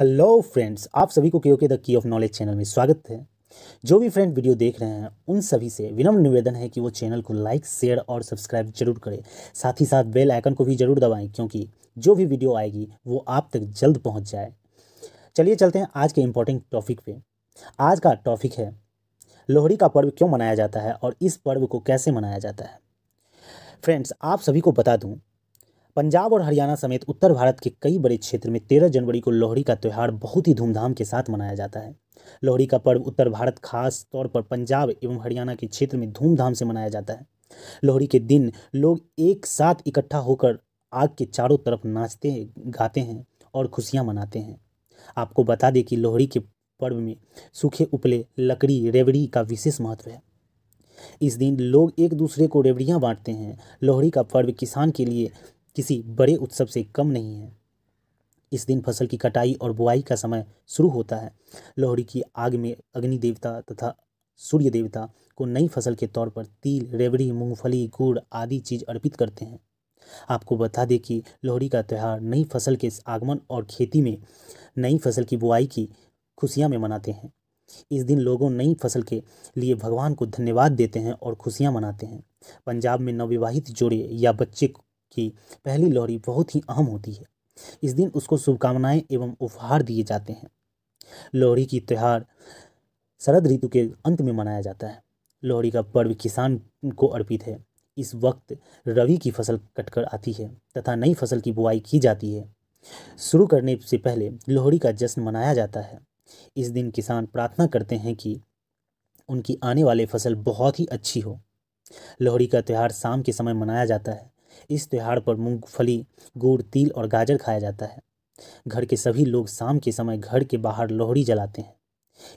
hello friends आप सभी को के the key of knowledge channel में स्वागत है जो भी फ्रेंड वीडियो देख रहे हैं उन सभी से विनम्र निवेदन है कि वो चैनल को लाइक शेयर और सब्सक्राइब जरूर करें साथ ही साथ बेल आइकन को भी जरूर दबाएं क्योंकि जो भी वीडियो आएगी वो आप तक जल्द पहुंच जाए चलिए चलते हैं आज के इम्पोर्टेंट टॉपिक पर आज का टॉपिक है लोहड़ी का पर्व क्यों मनाया जाता है और इस पर्व को कैसे मनाया जाता है फ्रेंड्स आप सभी को बता दूँ पंजाब और हरियाणा समेत उत्तर भारत के कई बड़े क्षेत्र में तेरह जनवरी को लोहड़ी का त्यौहार बहुत ही धूमधाम के साथ मनाया जाता है लोहड़ी का पर्व उत्तर भारत खास तौर पर पंजाब एवं हरियाणा के क्षेत्र में धूमधाम से मनाया जाता है लोहड़ी के दिन लोग एक साथ इकट्ठा होकर आग के चारों तरफ नाचते गाते हैं और खुशियाँ मनाते हैं आपको बता दें कि लोहड़ी के पर्व में सूखे उपले लकड़ी रेवड़ी का विशेष महत्व है इस दिन लोग एक दूसरे को रेवड़ियाँ बांटते हैं लोहड़ी का पर्व किसान के लिए किसी बड़े उत्सव से कम नहीं है इस दिन फसल की कटाई और बुआई का समय शुरू होता है लोहड़ी की आग में अग्नि देवता तथा सूर्य देवता को नई फसल के तौर पर तिल रेवड़ी मूंगफली गुड़ आदि चीज अर्पित करते हैं आपको बता दें कि लोहड़ी का त्यौहार नई फसल के आगमन और खेती में नई फसल की बुआई की खुशियाँ में मनाते हैं इस दिन लोगों नई फसल के लिए भगवान को धन्यवाद देते हैं और खुशियाँ मनाते हैं पंजाब में नवविवाहित जोड़े या बच्चे की पहली लोहड़ी बहुत ही अहम होती है इस दिन उसको शुभकामनाएं एवं उपहार दिए जाते हैं लोहड़ी की त्यौहार शरद ऋतु के अंत में मनाया जाता है लोहड़ी का पर्व किसान को अर्पित है इस वक्त रवि की फसल कटकर आती है तथा नई फसल की बुआई की जाती है शुरू करने से पहले लोहड़ी का जश्न मनाया जाता है इस दिन किसान प्रार्थना करते हैं कि उनकी आने वाली फसल बहुत ही अच्छी हो लोहड़ी का त्यौहार शाम के समय मनाया जाता है इस त्यौहार पर मूंगफली गुड़ तिल और गाजर खाया जाता है घर के सभी लोग शाम के समय घर के बाहर लोहड़ी जलाते हैं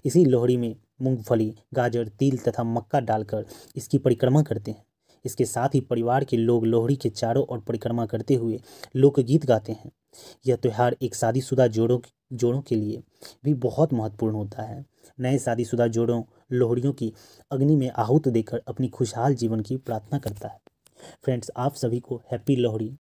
इसी लोहड़ी में मूंगफली गाजर तिल तथा मक्का डालकर इसकी परिक्रमा करते हैं इसके साथ ही परिवार के लोग लोहड़ी के चारों ओर परिक्रमा करते हुए लोकगीत गाते हैं यह त्यौहार एक शादीशुदा जोड़ों जोड़ों के लिए भी बहुत महत्वपूर्ण होता है नए शादीशुदा जोड़ों लोहड़ियों की अग्नि में आहूत देकर अपनी खुशहाल जीवन की प्रार्थना करता है फ्रेंड्स आप सभी को हैप्पी लोहड़ी